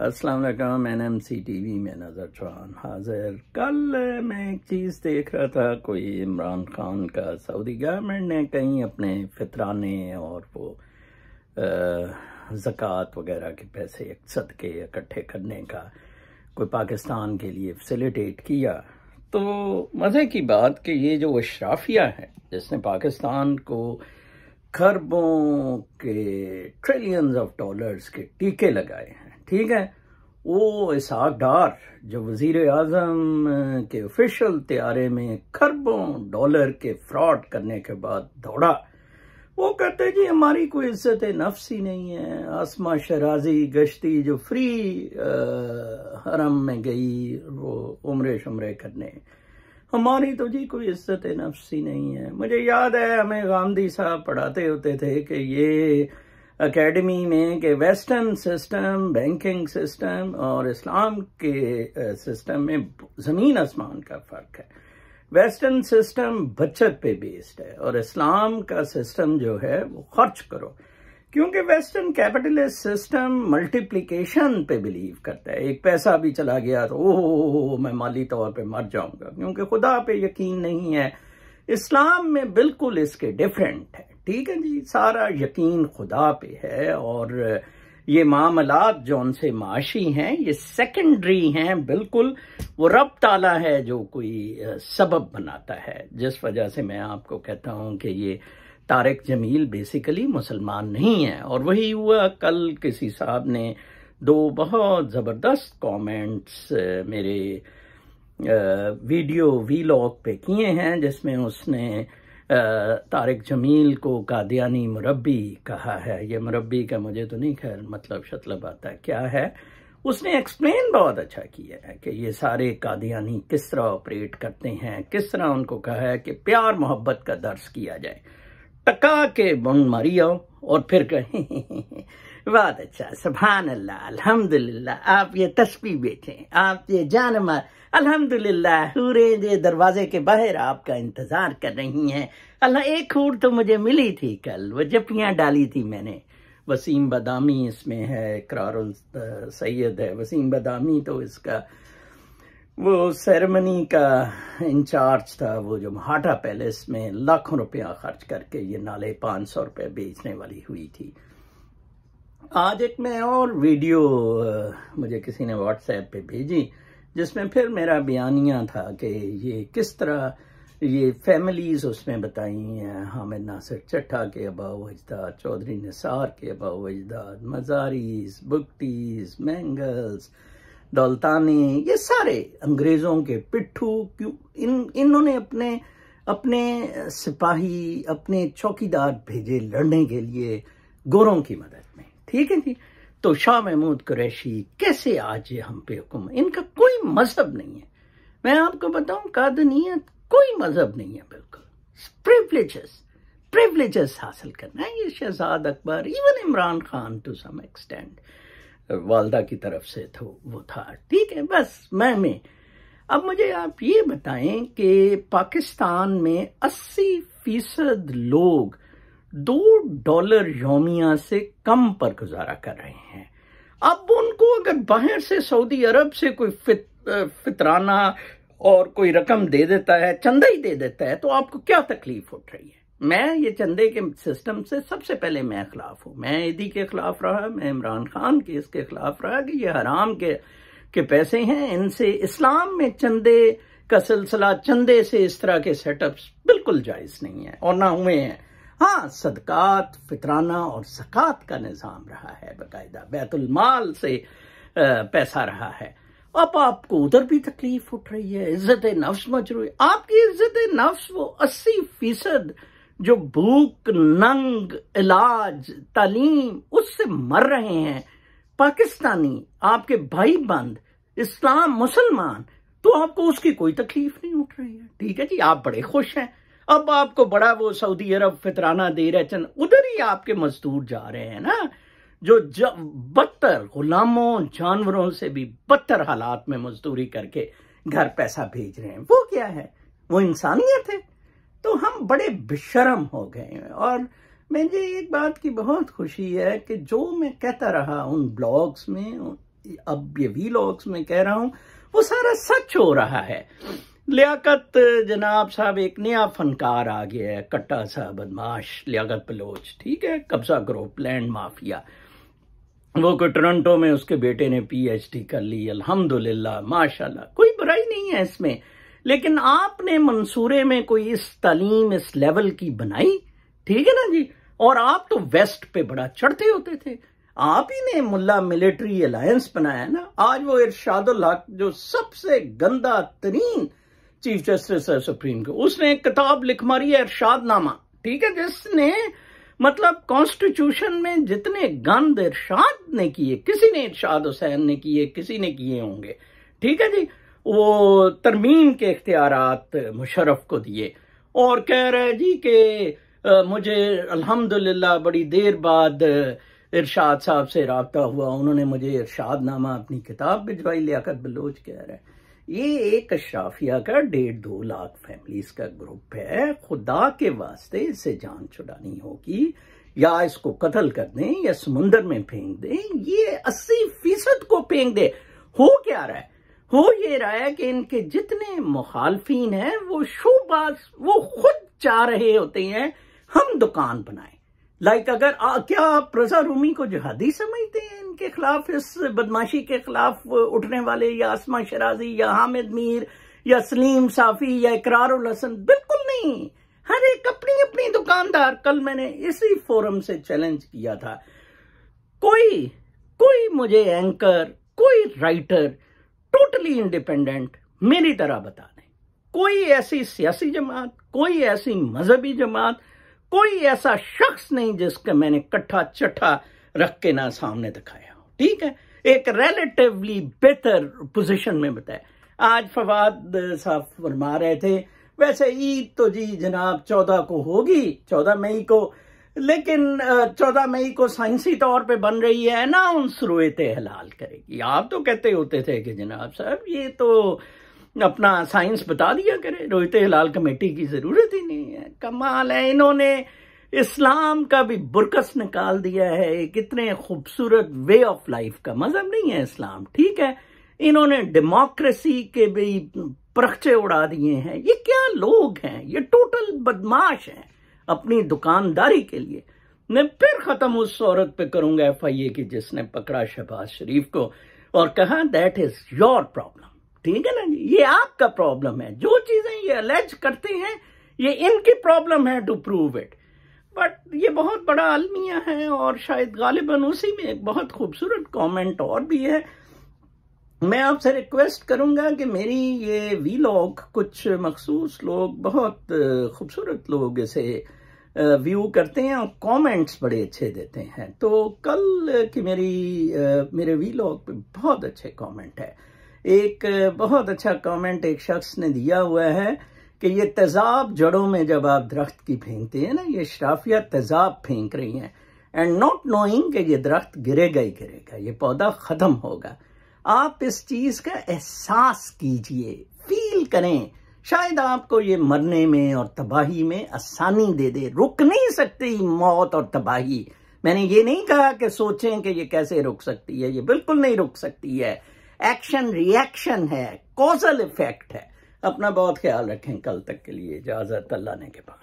अस्सलाम मैं M C T V में नज़र चौहान हाजिर कल मैं एक चीज़ देख रहा था कोई इमरान खान का सऊदी गवर्नमेंट ने कहीं अपने फितराने और वो जक़ात वगैरह के पैसे एक के इकट्ठे करने का कोई पाकिस्तान के लिए फैसिलिटेट किया तो मज़े की बात कि ये जो अशराफिया है जिसने पाकिस्तान को खरबों के ट्रिलियंस ऑफ डॉलर्स के टीके लगाए हैं ठीक है वो इसहाक डार जो वजीर आजम के ऑफिशियल त्यारे में खरबों डॉलर के फ्रॉड करने के बाद दौड़ा वो कहते जी हमारी कोई इज्जत ही नहीं है आसमा शराजी गश्ती जो फ्री आ, हरम में गई वो उम्र शुमरे करने हमारी तो जी कोई इज्जत ही नहीं है मुझे याद है हमें गांधी साहब पढ़ाते होते थे कि ये अकेडमी में कि वेस्टर्न सिस्टम बैंकिंग सिस्टम और इस्लाम के सिस्टम में ज़मीन आसमान का फ़र्क है वेस्टर्न सिस्टम बचत पे बेस्ड है और इस्लाम का सिस्टम जो है वो खर्च करो क्योंकि वेस्टर्न कैपिटलिस्ट सिस्टम मल्टीप्लिकेशन पे बिलीव करता है एक पैसा भी चला गया तो ओह मैं माली तौर पे मर जाऊंगा क्योंकि खुदा पे यकीन नहीं है इस्लाम में बिल्कुल इसके डिफरेंट है ठीक है जी सारा यकीन खुदा पे है और ये मामलात जो उनसे माशी हैं ये सेकेंडरी हैं बिल्कुल वो रब ताला है जो कोई सबब बनाता है जिस वजह से मैं आपको कहता हूँ कि ये तारक जमील बेसिकली मुसलमान नहीं है और वही हुआ कल किसी साहब ने दो बहुत ज़बरदस्त कमेंट्स मेरे वीडियो वीलॉग पे किए हैं जिसमें उसने तारिक जमील को कादियानी मुरबी कहा है ये मुरबी का मुझे तो नहीं खैर मतलब शतलब आता क्या है उसने एक्सप्लेन बहुत अच्छा किया है कि ये सारे कादियानी किस तरह ऑपरेट करते हैं किस तरह उनको कहा है कि प्यार मोहब्बत का दर्श किया जाए टका के बन मारियो और फिर कहें बहुत अच्छा सुबहान अल्लाह अल्हम्दुलिल्लाह आप ये तस्वीर बेचे आप ये जानमा अल्हम्दुलिल्लाह हूरें दरवाजे के बाहर आपका इंतजार कर रही हैं अल्लाह एक हूर तो मुझे मिली थी कल वो जपियाँ डाली थी मैंने वसीम बदामी इसमें है करारुल सैयद है वसीम बदामी तो इसका वो सेरेमनी का इंचार्ज था वो जो महाटा पैलेस में लाखों रुपया खर्च करके ये नाले पाँच सौ रुपये बेचने वाली हुई थी आज एक मैं और वीडियो मुझे किसी ने व्हाट्सएप पे भेजी जिसमें फिर मेरा बयानिया था कि ये किस तरह ये फैमिलीज़ उसमें बताई हैं हामिद नासिर चट्ठा के अबाव अजदाद चौधरी निसार के अबाव अजदाद मजारीस बुकटीज मैंगल्स दौलतानी ये सारे अंग्रेज़ों के पिट्ठू क्यों इन इन्होंने अपने अपने सिपाही अपने चौकीदार भेजे लड़ने के लिए गोरों की मदद में ठीक है जी तो शाह महमूद कुरैशी कैसे आज ये हम पे हुक्म इनका कोई मजहब नहीं है मैं आपको बताऊं कादनीत कोई मजहब नहीं है बिल्कुल प्रिवलेजेस प्रिवलेजेस हासिल करना है ये Shahzad Akbar even Imran Khan to some extent वालदा की तरफ से तो वो था ठीक है बस मैं में अब मुझे आप ये बताएं कि पाकिस्तान में 80 फीसद लोग दो डॉलर योमिया से कम पर गुजारा कर रहे हैं अब उनको अगर बाहर से सऊदी अरब से कोई फित, फितराना और कोई रकम दे देता है चंदा ही दे देता है तो आपको क्या तकलीफ उठ रही है मैं ये चंदे के सिस्टम से सबसे पहले मैं खिलाफ हूँ मैं ईदी के खिलाफ रहा मैं इमरान खान के इसके खिलाफ रहा कि ये हराम के के पैसे हैं इनसे इस्लाम में चंदे का सिलसिला चंदे से इस तरह के सेटअप्स बिल्कुल जायज नहीं है और ना हुए हैं हाँ सदकात फितराना और सकात का निज़ाम रहा है बाकायदा बैतुलमाल से पैसा रहा है अब आपको उधर भी तकलीफ उठ रही है इज्जत नफ्स मजरू आपकी इज्जत नफ्स वो अस्सी फीसद जो भूख नंग इलाज तालीम उससे मर रहे हैं पाकिस्तानी आपके भाई बंद इस्लाम मुसलमान तो आपको उसकी कोई तकलीफ नहीं उठ रही है ठीक है जी आप बड़े खुश हैं अब आपको बड़ा वो सऊदी अरब फितराना दे रहे चंद उधर ही आपके मजदूर जा रहे हैं ना जो जब बदतर गुलामों जानवरों से भी बदतर हालात में मजदूरी करके घर पैसा भेज रहे हैं वो क्या है वो इंसानियत है तो हम बड़े बेशरम हो गए हैं और मुझे एक बात की बहुत खुशी है कि जो मैं कहता रहा उन ब्लॉग्स में अब ये वी में कह रहा हूँ वो सारा सच हो रहा है लियाकत जनाब साहब एक नया फनकार आ गया है कट्टा सा बदमाश लियाकत बलोच ठीक है कब्जा ग्रुप लैंड माफिया वो को टोरंटो में उसके बेटे ने पीएचडी कर ली अल्हम्दुलिल्लाह माशाल्लाह कोई बुराई नहीं है इसमें लेकिन आपने मंसूरे में कोई इस तालीम इस लेवल की बनाई ठीक है ना जी और आप तो वेस्ट पे बड़ा चढ़ते होते थे आप ही ने मुल्ला मिलिट्री अलायंस बनाया ना आज वो इर्शादुल हक जो सबसे गंदा तरीन चीफ जस्टिस है सुप्रीम के उसने एक किताब लिख मारी है नामा ठीक है जिसने मतलब कॉन्स्टिट्यूशन में जितने गंद इर्शाद ने किए किसी ने इर्शाद हुसैन ने किए किसी ने किए होंगे ठीक है जी वो तरमीम के इख्तियार मुशरफ को दिए और कह रहे जी आ, मुझे अल्हम्दुलिल्लाह बड़ी देर बाद इरशाद साहब से रबता हुआ उन्होंने मुझे इरशाद नामा अपनी किताब भिजवाई लियाकत बलोच कह रहे हैं ये एक अशाफिया का डेढ़ दो लाख फैमिलीज का ग्रुप है खुदा के वास्ते इसे जान छुड़ानी होगी या इसको कत्ल कर दें या समुंदर में फेंक दें ये अस्सी फीसद को फेंक दे हो क्या रहा है हो ये रहा है कि इनके जितने मुखालफी हैं वो शोबाज वो खुद चाह रहे होते हैं हम दुकान बनाएं लाइक अगर आ, क्या आप रजा रूमी को जहादी समझते हैं इनके खिलाफ इस बदमाशी के खिलाफ उठने वाले या आसमा शराजी या हामिद मीर या सलीम साफी या इकरार हसन बिल्कुल नहीं हर एक अपनी अपनी दुकानदार कल मैंने इसी फोरम से चैलेंज किया था कोई कोई मुझे एंकर कोई राइटर टोटली इंडिपेंडेंट मेरी तरह बता दें कोई ऐसी सियासी जमात कोई ऐसी मजहबी जमात कोई ऐसा शख्स नहीं जिसके मैंने कट्ठा चट्ठा रख के ना सामने दिखाया ठीक है एक रिलेटिवली बेहतर पोजीशन में बताया आज फवाद साहब फरमा रहे थे वैसे ईद तो जी जनाब चौदह को होगी चौदह मई को लेकिन चौदह मई को साइंसी तौर पे बन रही है ना उन शुरुआत हलाल करेगी आप तो कहते होते थे कि जनाब साहब ये तो अपना साइंस बता दिया करे रोहित हिलाल कमेटी की जरूरत ही नहीं है कमाल है इन्होंने इस्लाम का भी बुरकस निकाल दिया है कितने खूबसूरत वे ऑफ लाइफ का मजहब नहीं है इस्लाम ठीक है इन्होंने डेमोक्रेसी के भी परखचे उड़ा दिए हैं ये क्या लोग हैं ये टोटल बदमाश हैं अपनी दुकानदारी के लिए मैं फिर खत्म उस औरत पे करूंगा एफ आई ए की जिसने पकड़ा शहबाज शरीफ को और कहा दैट इज योर प्रॉब्लम ठीक है ना ये आपका प्रॉब्लम है जो चीजें ये अलेज करते हैं ये इनकी प्रॉब्लम है टू प्रूव इट बट ये बहुत बड़ा अलमिया है और शायद गालिबन उसी में एक बहुत खूबसूरत कमेंट और भी है मैं आपसे रिक्वेस्ट करूंगा कि मेरी ये वीलॉग कुछ मखसूस लोग बहुत खूबसूरत लोग इसे व्यू करते हैं और कमेंट्स बड़े अच्छे देते हैं तो कल की मेरी मेरे वीलॉग पे बहुत अच्छे कमेंट है एक बहुत अच्छा कमेंट एक शख्स ने दिया हुआ है कि ये तेजाब जड़ों में जब आप दरख्त की फेंकते हैं ना ये शराफिया तेजाब फेंक रही हैं एंड नॉट नोइंग कि ये दरख्त गिरेगा ही गिरेगा ये पौधा ख़त्म होगा आप इस चीज़ का एहसास कीजिए फील करें शायद आपको ये मरने में और तबाही में आसानी दे दे रुक नहीं सकती मौत और तबाही मैंने ये नहीं कहा कि सोचें कि ये कैसे रुक सकती है ये बिल्कुल नहीं रुक सकती है एक्शन रिएक्शन है कॉजल इफेक्ट है अपना बहुत ख्याल रखें कल तक के लिए इजाजत अल्लाह ने के पास